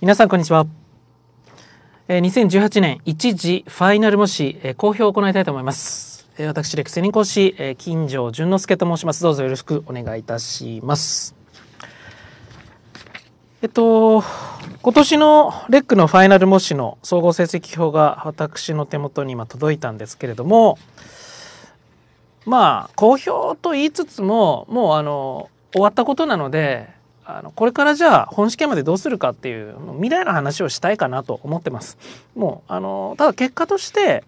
皆さんこんにちは。え2018年一時ファイナル模試、え公表を行いたいと思います。え私、レクセリン講師、え金城淳之介と申します。どうぞよろしくお願いいたします。えっと、今年のレックのファイナル模試の総合成績表が私の手元に今届いたんですけれども、まあ、公表と言いつつも、もうあの、終わったことなので、あのこれからじゃあ本試験までどうするかっていう未来の話をしたいかなと思ってます。もうあのただ結果として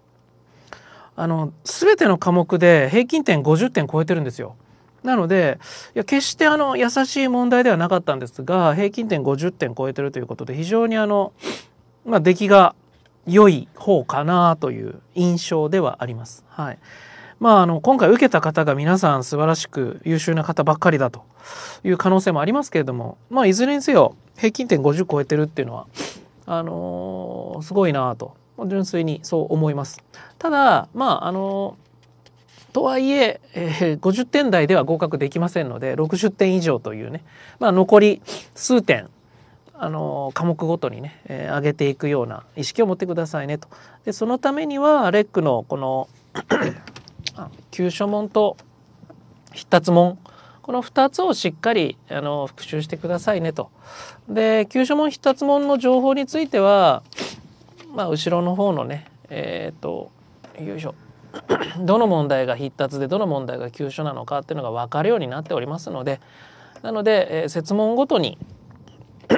あの全ての科目で平均点50点超えてるんですよ。なのでいや決してあの優しい問題ではなかったんですが平均点50点超えてるということで非常にあの、まあ、出来が良い方かなという印象ではあります。はい、まあ、あの、今回受けた方が皆さん素晴らしく優秀な方ばっかりだという可能性もありますけれども、まあ、いずれにせよ、平均点50超えてるっていうのは、あのー、すごいなと、純粋にそう思います。ただ、まあ、あのーとはいええー、50点台では合格できませんので60点以上というね、まあ、残り数点あの科目ごとにね、えー、上げていくような意識を持ってくださいねと。でそのためにはレックのこの急所門と必達門この2つをしっかりあの復習してくださいねと。で急所門必達門の情報については、まあ、後ろの方のねえっ、ー、とよいしょ どの問題が必達でどの問題が急所なのかっていうのが分かるようになっておりますのでなので、えー、設問ごとに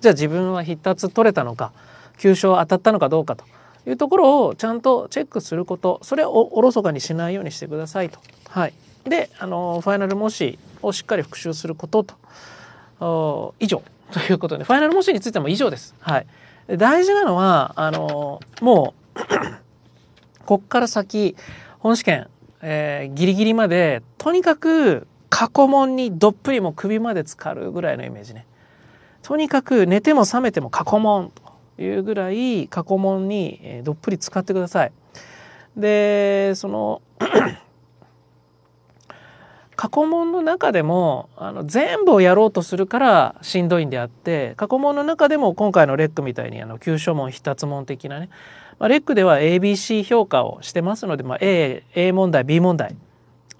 じゃあ自分は必達取れたのか急所当たったのかどうかと。いうところをちゃんとチェックすることそれをおろそかにしないようにしてくださいと。はい、であのファイナル模試をしっかり復習することと以上 ということでファイナル模試についても以上です。はい、大事なのはあのもう こっから先本試験、えー、ギリギリまでとにかく過去問にどっぷりも首まで浸かるぐらいのイメージね。とにかく寝ても覚めても過去問いうぐらい過去問にどっぷり使ってください。でその 過去問の中でもあの全部をやろうとするからしんどいんであって過去問の中でも今回のレックみたいにあの急所問必達問的なね、まあ、レックでは ABC 評価をしてますので、まあ、A, A 問題 B 問題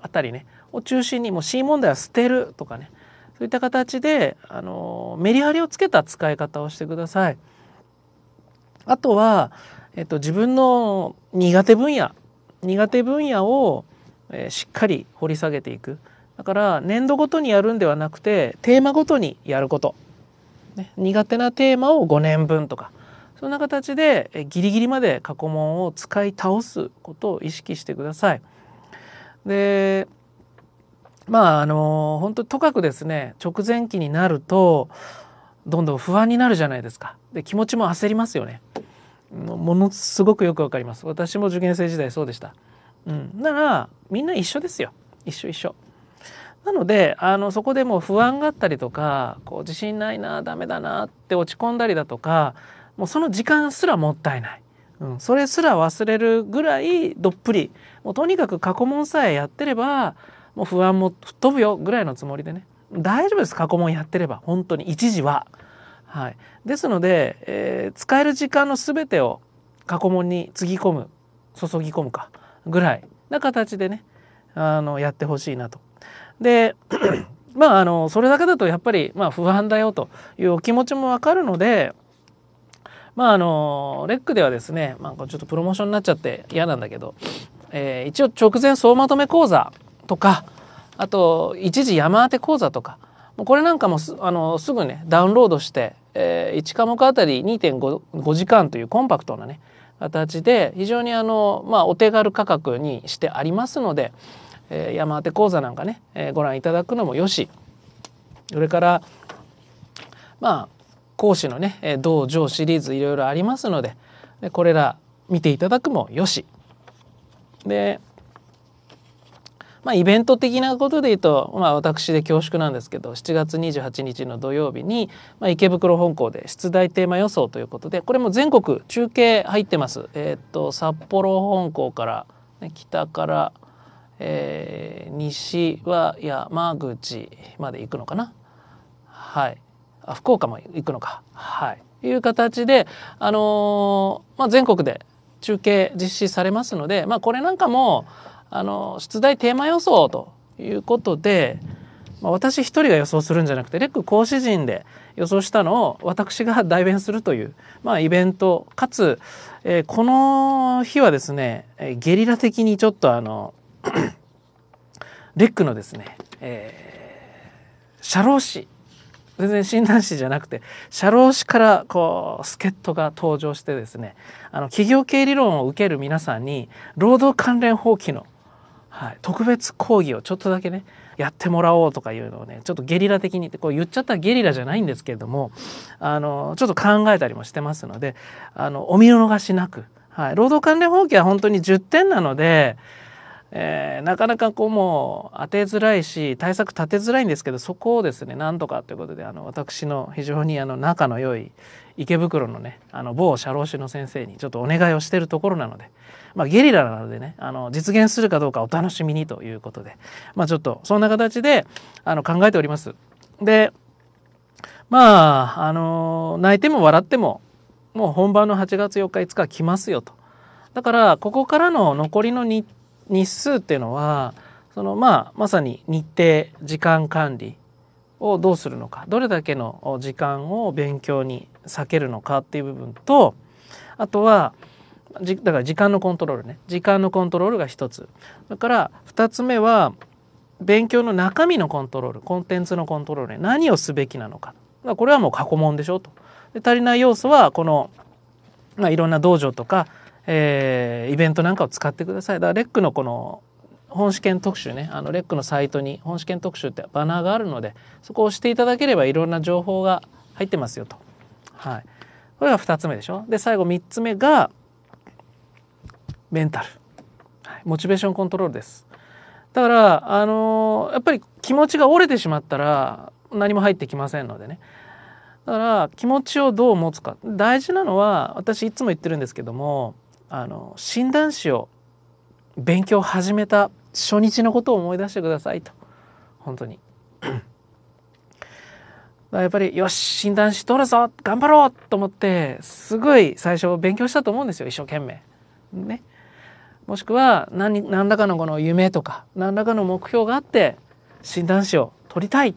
あたりねを中心にもう C 問題は捨てるとかねそういった形であのメリハリをつけた使い方をしてください。あとは、えっと、自分の苦手分野苦手分野を、えー、しっかり掘り下げていくだから年度ごとにやるんではなくてテーマごとにやること、ね、苦手なテーマを5年分とかそんな形で、えー、ギリギリまで過去問を使い倒すことを意識してください。でまああの本当とかくですね直前期になるとどんどん不安になるじゃないですかで気持ちも焦りますよねものすごくよくわかります私も受験生時代そうでした、うん、ならみんな一緒ですよ一緒一緒なのであのそこでもう不安があったりとかこう自信ないなダメだなって落ち込んだりだとかもうその時間すらもったいない、うん、それすら忘れるぐらいどっぷりもうとにかく過去問さえやってればもう不安も吹っ飛ぶよぐらいのつもりでね大丈夫です。過去問やってれば。本当に、一時は。はい。ですので、えー、使える時間の全てを過去問につぎ込む、注ぎ込むか、ぐらいな形でね、あの、やってほしいなと。で、まあ、あの、それだけだとやっぱり、まあ、不安だよというお気持ちもわかるので、まあ、あの、レックではですね、まあ、ちょっとプロモーションになっちゃって嫌なんだけど、えー、一応直前総まとめ講座とか、あと一時山当て講座とかこれなんかもすあのすぐねダウンロードして、えー、1科目あたり2.5時間というコンパクトなね形で非常にあの、まあ、お手軽価格にしてありますので、えー、山当て講座なんかね、えー、ご覧いただくのもよしそれからまあ講師のね道場シリーズいろいろありますのでこれら見ていただくもよしでまあ、イベント的なことで言うと、まあ、私で恐縮なんですけど7月28日の土曜日に、まあ、池袋本校で出題テーマ予想ということでこれも全国中継入ってます。えー、っと札幌本校から、ね、北からえー、西は山口まで行くのかなはいあ福岡も行くのかはいいう形で、あのー、まあ、全国で中継実施されますので、まあ、これなんかもあの出題テーマ予想ということで、まあ、私一人が予想するんじゃなくてレック講師陣で予想したのを私が代弁するという、まあ、イベントかつ、えー、この日はですねゲリラ的にちょっとあの レックのですね、えー、社労士全然診断士じゃなくて社労士からこう助っ人が登場してですねあの企業経理論を受ける皆さんに労働関連法規のはい、特別講義をちょっとだけねやってもらおうとかいうのをねちょっとゲリラ的にこう言っちゃったらゲリラじゃないんですけれどもあのちょっと考えたりもしてますのであのお見逃しなく、はい、労働関連法規は本当に10点なのでえー、なかなかこうもう当てづらいし対策立てづらいんですけどそこをですねなんとかということであの私の非常にあの仲の良い池袋のねあの某社労士の先生にちょっとお願いをしてるところなので、まあ、ゲリラなのでねあの実現するかどうかお楽しみにということで、まあ、ちょっとそんな形であの考えております。でまああの泣いても笑ってももう本番の8月4日5日来ますよと。だからここからの残りの日日数っていうのはそのまあまさに日程時間管理をどうするのかどれだけの時間を勉強に避けるのかっていう部分とあとはだから時間のコントロールね時間のコントロールが一つだから2つ目は勉強の中身のコントロールコンテンツのコントロールね何をすべきなのかこれはもう過去問でしょとで足りない要素はこの、まあ、いろんな道場とかえー、イベントなんかを使ってください。だからレックのこの本試験特集ねあのレックのサイトに本試験特集ってバナーがあるのでそこを押していただければいろんな情報が入ってますよと。はい、これが2つ目でしょ。で最後3つ目がメンタル、はい、モチベーションコントロールです。だからあのー、やっぱり気持ちが折れてしまったら何も入ってきませんのでね。だから気持ちをどう持つか大事なのは私いつも言ってるんですけどもあの診断士を勉強を始めた初日のことを思い出してくださいと本当に やっぱりよし診断士取るぞ頑張ろうと思ってすごい最初勉強したと思うんですよ一生懸命ねもしくは何何らかのこの夢とか何らかの目標があって診断士を取りたい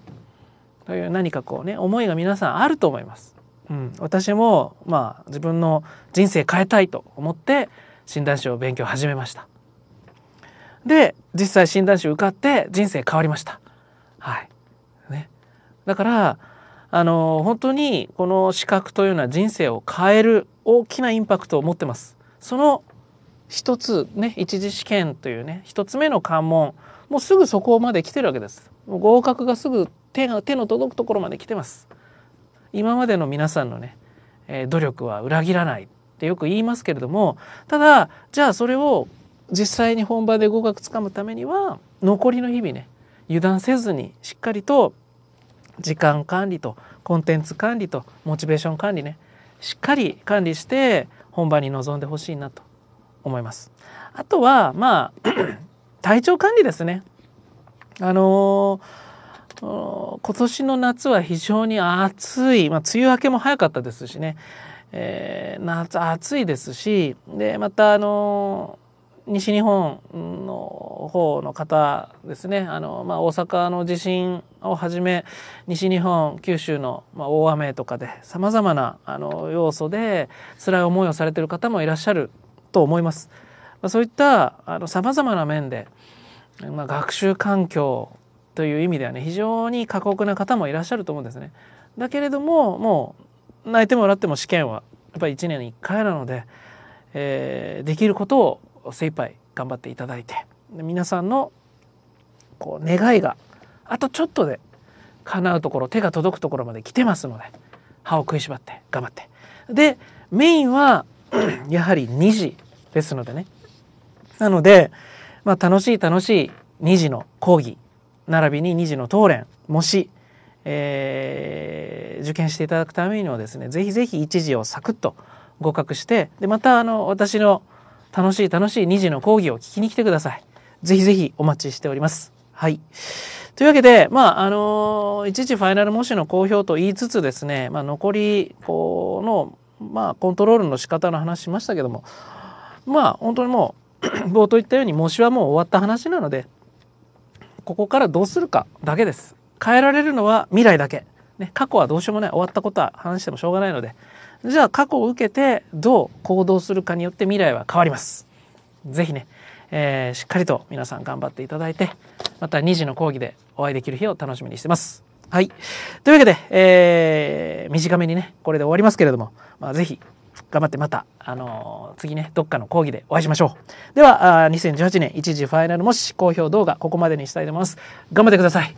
という何かこうね思いが皆さんあると思いますうん、私も、まあ、自分の人生変えたいと思って診断士を勉強始めました。で実際診断士受かって人生変わりました。はいね、だからあの本当にこの資格というのは人生を変える大きなインパクトを持ってます。その一つね一次試験というね一つ目の関門もうすぐそこまで来てるわけです。もう合格がすぐ手が手の届くところまで来てます。今までの皆さんのね、えー、努力は裏切らないってよく言いますけれどもただじゃあそれを実際に本場で語学つかむためには残りの日々ね油断せずにしっかりと時間管理とコンテンツ管理とモチベーション管理ねしっかり管理して本番に臨んでほしいなと思います。あとはまあ 体調管理ですね。あのー今年の夏は非常に暑い、まあ、梅雨明けも早かったですしね、えー、夏暑いですしでまたあの西日本の方の方ですねあの、まあ、大阪の地震をはじめ西日本九州の大雨とかでさまざまなあの要素で辛い思いをされてる方もいらっしゃると思います。まあ、そういったさまざまな面で、まあ、学習環境という意味ではね非常に過酷な方もいらっしゃると思うんですね。だけれどももう泣いても笑っても試験はやっぱり1年に1回なので、えー、できることを精一杯頑張っていただいて皆さんのこう願いがあとちょっとで叶うところ手が届くところまで来てますので歯を食いしばって頑張って。でメインは やはり2時ですのでねなので、まあ、楽しい楽しい2時の講義並びに二次の当連もし、えー、受験していただくためにはですねぜひぜひ1次をサクッと合格してでまたあの私の楽しい楽しい2次の講義を聞きに来てください。ぜひぜひお待ちしております。はい。というわけで、まあ、あのー、いファイナル模試の公表と言いつつですね、まあ、残り、この、まあ、コントロールの仕方の話しましたけども、まあ、本当にもう 冒頭言ったように模試はもう終わった話なのでここからどうするかだけです。変えられるのは未来だけ。ね、過去はどうしようもない。終わったことは話してもしょうがないので。じゃあ過去を受けてどう行動するかによって未来は変わります。ぜひね、えー、しっかりと皆さん頑張っていただいて、また2時の講義でお会いできる日を楽しみにしてます。はい。というわけで、えー、短めにね、これで終わりますけれども、まあ、ぜひ頑張ってまた、あのー、次ね、どっかの講義でお会いしましょう。では、あ2018年一時ファイナル模試好評動画、ここまでにしたいと思います。頑張ってください。